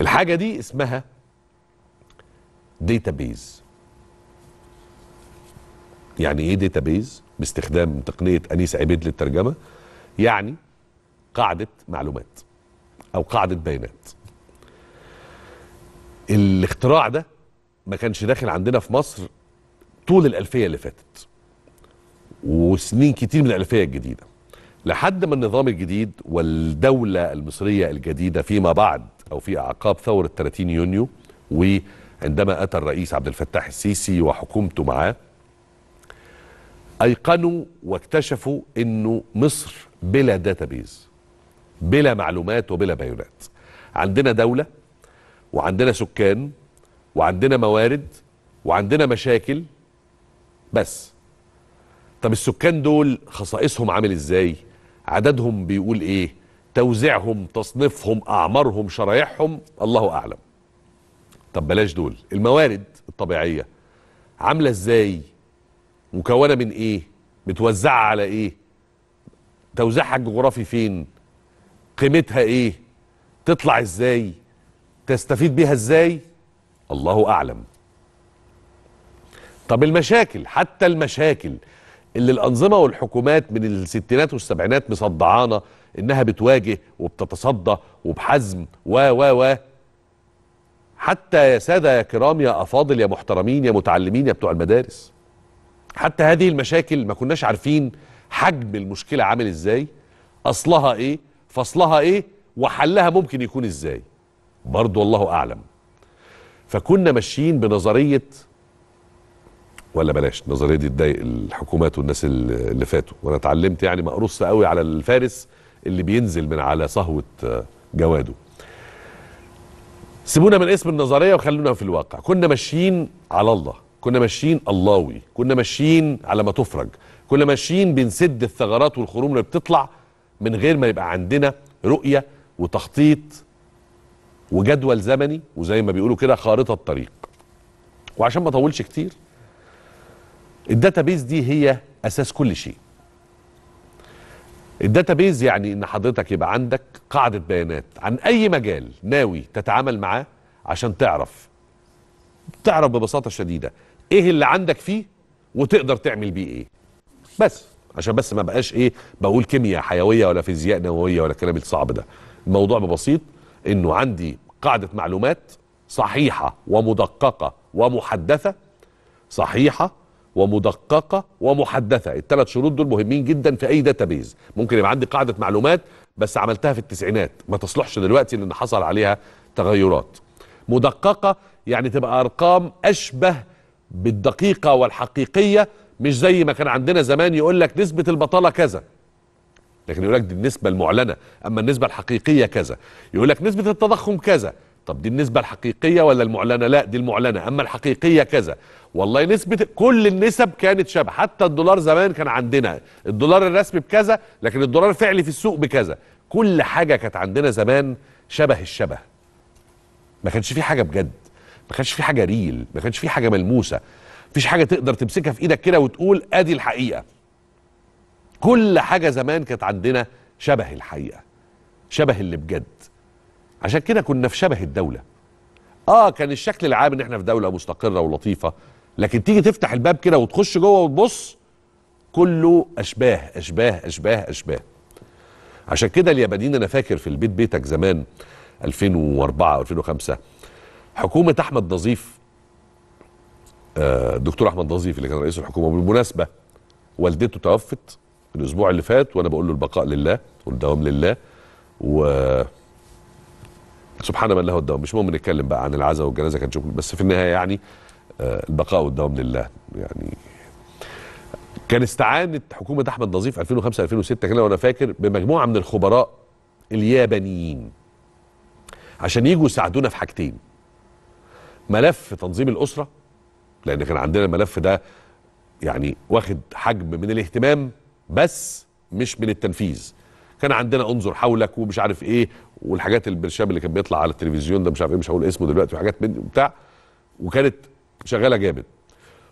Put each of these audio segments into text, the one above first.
الحاجة دي اسمها بيز يعني ايه بيز باستخدام تقنية أنيس عبيد للترجمة يعني قاعدة معلومات أو قاعدة بيانات الاختراع ده ما كانش داخل عندنا في مصر طول الألفية اللي فاتت وسنين كتير من الألفية الجديدة لحد ما النظام الجديد والدولة المصرية الجديدة فيما بعد او في اعقاب ثوره 30 يونيو وعندما اتى الرئيس عبد الفتاح السيسي وحكومته معاه ايقنوا واكتشفوا انه مصر بلا داتابيز بلا معلومات وبلا بيانات عندنا دوله وعندنا سكان وعندنا موارد وعندنا مشاكل بس طب السكان دول خصائصهم عامل ازاي عددهم بيقول ايه توزيعهم تصنيفهم اعمارهم شرايحهم الله اعلم طب بلاش دول الموارد الطبيعيه عامله ازاي مكونه من ايه متوزعه على ايه توزيعها الجغرافي فين قيمتها ايه تطلع ازاي تستفيد بيها ازاي الله اعلم طب المشاكل حتى المشاكل اللي الانظمه والحكومات من الستينات والسبعينات مصدعانا انها بتواجه وبتتصدى وبحزم و و و حتى يا ساده يا كرام يا افاضل يا محترمين يا متعلمين يا بتوع المدارس حتى هذه المشاكل ما كناش عارفين حجم المشكله عامل ازاي اصلها ايه فصلها ايه وحلها ممكن يكون ازاي برضو الله اعلم فكنا ماشيين بنظريه ولا بلاش النظريه دي تضايق الحكومات والناس اللي فاتوا وانا اتعلمت يعني مقروص قوي على الفارس اللي بينزل من على صهوة آه، جواده سيبونا من اسم النظرية وخلونا في الواقع كنا ماشيين على الله كنا ماشيين اللهوي كنا ماشيين على ما تفرج كنا ماشيين بنسد الثغرات والخروم اللي بتطلع من غير ما يبقى عندنا رؤية وتخطيط وجدول زمني وزي ما بيقولوا كده خارطة طريق وعشان ما اطولش كتير الداتابيز دي هي اساس كل شيء الداتابيز يعني ان حضرتك يبقى عندك قاعده بيانات عن اي مجال ناوي تتعامل معاه عشان تعرف تعرف ببساطه شديده ايه اللي عندك فيه وتقدر تعمل بيه ايه بس عشان بس ما بقاش ايه بقول كيمياء حيويه ولا فيزياء نوويه ولا الكلام الصعب ده الموضوع ببسيط انه عندي قاعده معلومات صحيحه ومدققه ومحدثه صحيحه ومدققه ومحدثه الثلاث شروط دول مهمين جدا في اي داتابيز ممكن يبقى عندي قاعده معلومات بس عملتها في التسعينات ما تصلحش دلوقتي لان حصل عليها تغيرات مدققه يعني تبقى ارقام اشبه بالدقيقه والحقيقيه مش زي ما كان عندنا زمان يقول لك نسبه البطاله كذا لكن يقول لك دي النسبه المعلنه اما النسبه الحقيقيه كذا يقول لك نسبه التضخم كذا طب دي النسبة الحقيقية ولا المعلنة لا دي المعلنة أما الحقيقية كذا والله نسبة كل النسب كانت شبه حتى الدولار زمان كان عندنا الدولار الرسمي بكذا لكن الدولار الفعلي في السوق بكذا كل حاجة كانت عندنا زمان شبه الشبه ما كانش في حاجة بجد ما كانش في حاجة ريل ما كانش في حاجة ملموسة فيش حاجة تقدر تمسكها في ايدك كده وتقول ادي الحقيقة كل حاجة زمان كانت عندنا شبه الحقيقة شبه اللي بجد عشان كده كنا في شبه الدولة اه كان الشكل العام ان احنا في دولة مستقرة ولطيفة لكن تيجي تفتح الباب كده وتخش جوه وتبص كله اشباه اشباه اشباه اشباه عشان كده اليابانيين انا فاكر في البيت بيتك زمان 2004 2005 حكومه احمد نظيف الدكتور آه، احمد نظيف اللي كان رئيس الحكومه بالمناسبه والدته توفت الاسبوع اللي فات وانا بقول له البقاء لله والدوام لله و سبحان من له الدوام مش مهم نتكلم بقى عن العزاء والجنازه كان شغل بس في النهايه يعني آه، البقاء والدوام لله يعني كان استعانت حكومه احمد نظيف 2005 2006 كده وانا فاكر بمجموعه من الخبراء اليابانيين عشان يجوا يساعدونا في حاجتين ملف تنظيم الاسره لان كان عندنا الملف ده يعني واخد حجم من الاهتمام بس مش من التنفيذ كان عندنا انظر حولك ومش عارف ايه والحاجات البرشام اللي كان بيطلع على التلفزيون ده مش عارف ايه مش هقول اسمه دلوقتي وحاجات من بتاع وكانت شغاله جامد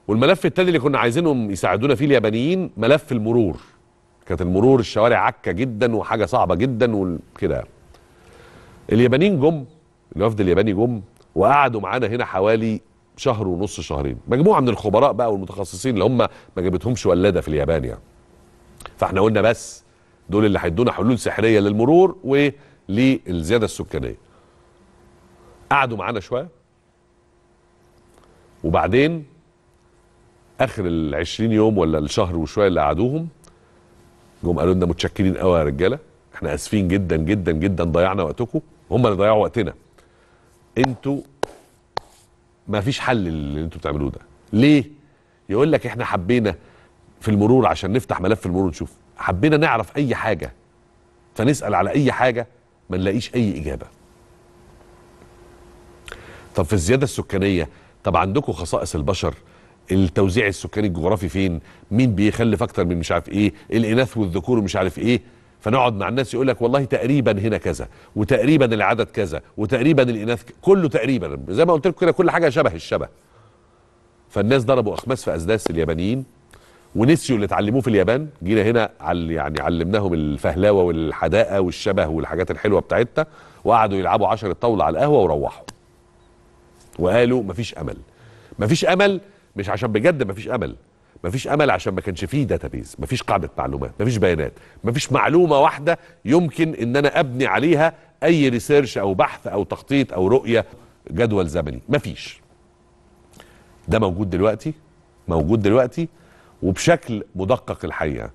والملف التاني اللي كنا عايزينهم يساعدونا فيه اليابانيين ملف المرور كانت المرور الشوارع عكه جدا وحاجه صعبه جدا وكده يعني. اليابانيين جم الوفد الياباني جم وقعدوا معانا هنا حوالي شهر ونص شهرين مجموعه من الخبراء بقى والمتخصصين اللي هم ما جابتهمش ولاده في اليابان يعني فاحنا قلنا بس دول اللي هيدونا حلول سحريه للمرور وايه للزياده السكانيه. قعدوا معانا شويه وبعدين اخر العشرين 20 يوم ولا الشهر وشويه اللي قعدوهم جم قالوا لنا متشكرين قوي يا رجاله احنا اسفين جدا جدا جدا ضيعنا وقتكم هم اللي ضيعوا وقتنا. انتوا ما فيش حل اللي انتوا بتعملوه ده. ليه؟ يقول لك احنا حبينا في المرور عشان نفتح ملف المرور نشوف حبينا نعرف اي حاجه فنسال على اي حاجه ما نلاقيش اي اجابه طب في الزياده السكانيه طب عندكم خصائص البشر التوزيع السكاني الجغرافي فين مين بيخلف اكتر من مش عارف ايه الاناث والذكور ومش عارف ايه فنقعد مع الناس يقول لك والله تقريبا هنا كذا وتقريبا العدد كذا وتقريبا الاناث كله تقريبا زي ما قلت لكم كده كل حاجه شبه الشبه فالناس ضربوا اخماس في اسداس اليابانيين ونسيوا اللي اتعلموه في اليابان جينا هنا عل يعني علمناهم الفهلاوه والحداقه والشبه والحاجات الحلوه بتاعتنا وقعدوا يلعبوا عشر طاوله على القهوه وروحوا وقالوا مفيش امل مفيش امل مش عشان بجد مفيش امل مفيش امل عشان ما كانش فيه داتابيز مفيش قاعده معلومات مفيش بيانات مفيش معلومه واحده يمكن ان انا ابني عليها اي ريسيرش او بحث او تخطيط او رؤيه جدول زمني مفيش ده موجود دلوقتي موجود دلوقتي وبشكل مدقق الحقيقه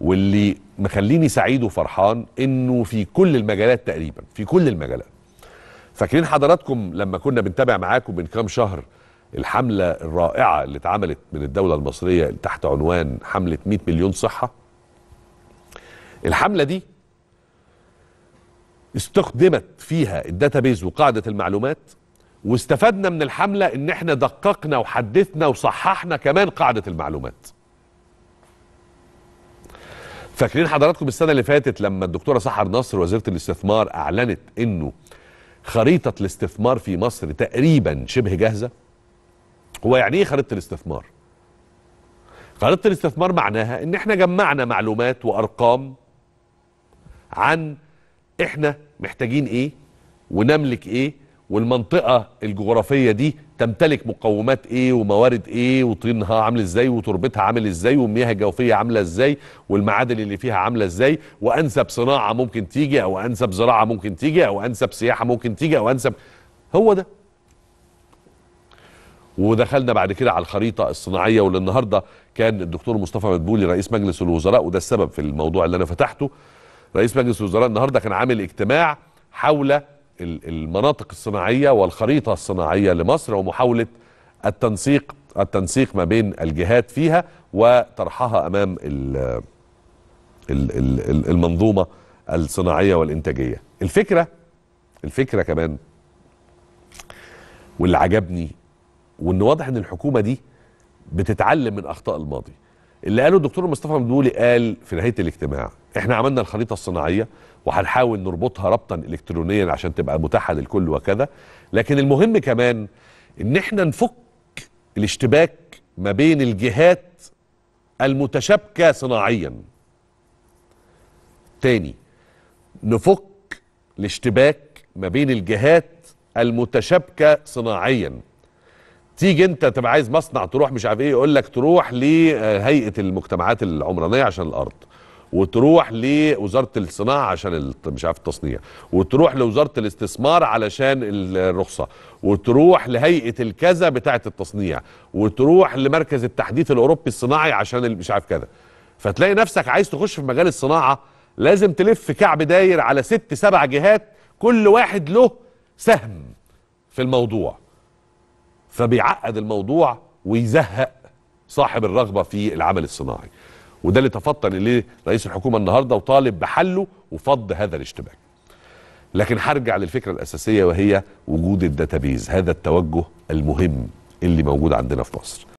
واللي مخليني سعيد وفرحان انه في كل المجالات تقريبا في كل المجالات فاكرين حضراتكم لما كنا بنتابع معاكم من كام شهر الحمله الرائعه اللي اتعملت من الدوله المصريه تحت عنوان حمله 100 مليون صحه الحمله دي استخدمت فيها الداتابيز وقاعده المعلومات واستفدنا من الحمله ان احنا دققنا وحدثنا وصححنا كمان قاعده المعلومات فاكرين حضراتكم السنه اللي فاتت لما الدكتوره سحر نصر وزيره الاستثمار اعلنت انه خريطه الاستثمار في مصر تقريبا شبه جاهزه هو يعني ايه خريطه الاستثمار خريطه الاستثمار معناها ان احنا جمعنا معلومات وارقام عن احنا محتاجين ايه ونملك ايه والمنطقه الجغرافيه دي تمتلك مقومات ايه وموارد ايه وطينها عامل ازاي وتربتها عامل ازاي ومياه الجوفيه عامله ازاي والمعادن اللي فيها عامله ازاي وانسب صناعه ممكن تيجي او انسب زراعه ممكن تيجي او انسب سياحه ممكن تيجي او انسب هو ده ودخلنا بعد كده على الخريطه الصناعيه واللي النهارده كان الدكتور مصطفى مدبولي رئيس مجلس الوزراء وده السبب في الموضوع اللي انا فتحته رئيس مجلس الوزراء النهارده كان عامل اجتماع حول المناطق الصناعية والخريطة الصناعية لمصر ومحاولة التنسيق التنسيق ما بين الجهات فيها وطرحها أمام المنظومة الصناعية والإنتاجية الفكرة الفكرة كمان واللي عجبني وان واضح ان الحكومة دي بتتعلم من أخطاء الماضي اللي قاله الدكتور مصطفى مدبولي قال في نهايه الاجتماع احنا عملنا الخريطه الصناعيه وهنحاول نربطها ربطا الكترونيا عشان تبقى متاحه للكل وكذا لكن المهم كمان ان احنا نفك الاشتباك ما بين الجهات المتشابكه صناعيا تاني نفك الاشتباك ما بين الجهات المتشابكه صناعيا تيجي انت تبقى عايز مصنع تروح مش عارف ايه يقول لك تروح لهيئه المجتمعات العمرانيه عشان الارض وتروح لوزاره الصناعه عشان مش عارف التصنيع وتروح لوزاره الاستثمار علشان الرخصه وتروح لهيئه الكذا بتاعه التصنيع وتروح لمركز التحديث الاوروبي الصناعي عشان مش عارف كذا فتلاقي نفسك عايز تخش في مجال الصناعه لازم تلف كعب داير على ست سبع جهات كل واحد له سهم في الموضوع فبيعقد الموضوع ويزهق صاحب الرغبه في العمل الصناعي وده اللي تفطن اليه رئيس الحكومه النهارده وطالب بحله وفض هذا الاشتباك لكن هرجع للفكره الاساسيه وهي وجود الداتابيز هذا التوجه المهم اللي موجود عندنا في مصر